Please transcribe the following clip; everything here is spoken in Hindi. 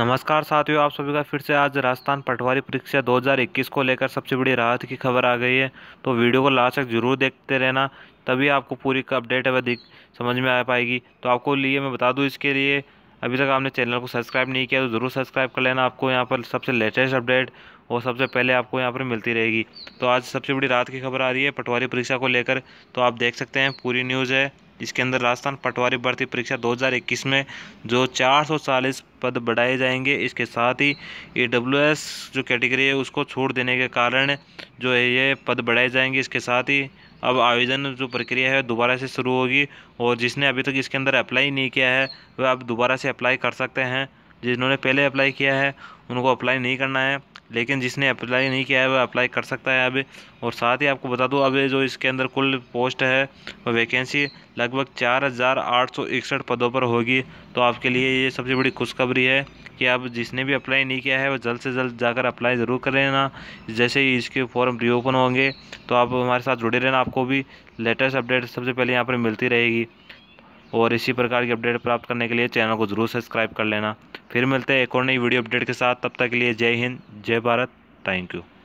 नमस्कार साथियों आप सभी का फिर से आज राजस्थान पटवारी परीक्षा 2021 को लेकर सबसे बड़ी राहत की खबर आ गई है तो वीडियो को लास्ट तक जरूर देखते रहना तभी आपको पूरी अपडेट अधिक समझ में आ पाएगी तो आपको लिए मैं बता दूं इसके लिए अभी तक आपने चैनल को सब्सक्राइब नहीं किया तो ज़रूर सब्सक्राइब कर लेना आपको यहाँ पर सबसे लेटेस्ट अपडेट और सबसे पहले आपको यहाँ पर मिलती रहेगी तो आज सबसे बड़ी राहत की खबर आ रही है पटवारी परीक्षा को लेकर तो आप देख सकते हैं पूरी न्यूज़ है जिसके अंदर राजस्थान पटवारी भर्ती परीक्षा 2021 में जो 440 पद बढ़ाए जाएंगे इसके साथ ही ई जो कैटेगरी है उसको छूट देने के कारण जो है ये पद बढ़ाए जाएंगे इसके साथ ही अब आवेदन जो प्रक्रिया है दोबारा से शुरू होगी और जिसने अभी तक इसके अंदर अप्लाई नहीं किया है वह अब दोबारा से अप्लाई कर सकते हैं जिन्होंने पहले अप्लाई किया है उनको अप्लाई नहीं करना है लेकिन जिसने अप्लाई नहीं किया है वह अप्लाई कर सकता है अभी और साथ ही आपको बता दूँ अभी जो इसके अंदर कुल पोस्ट है वह वैकेंसी लगभग चार हज़ार आठ सौ इकसठ पदों पर होगी तो आपके लिए ये सबसे बड़ी खुशखबरी है कि आप जिसने भी अप्लाई नहीं किया है वह जल्द से जल्द जाकर अप्लाई ज़रूर कर लेना जैसे ही इसके फॉर्म रीओपन होंगे तो आप हमारे साथ जुड़े रहना आपको भी लेटेस्ट अपडेट सबसे पहले यहाँ पर मिलती रहेगी और इसी प्रकार की अपडेट प्राप्त करने के लिए चैनल को ज़रूर सब्सक्राइब कर लेना फिर मिलते हैं एक और नई वीडियो अपडेट के साथ तब तक के लिए जय हिंद जय भारत थैंक यू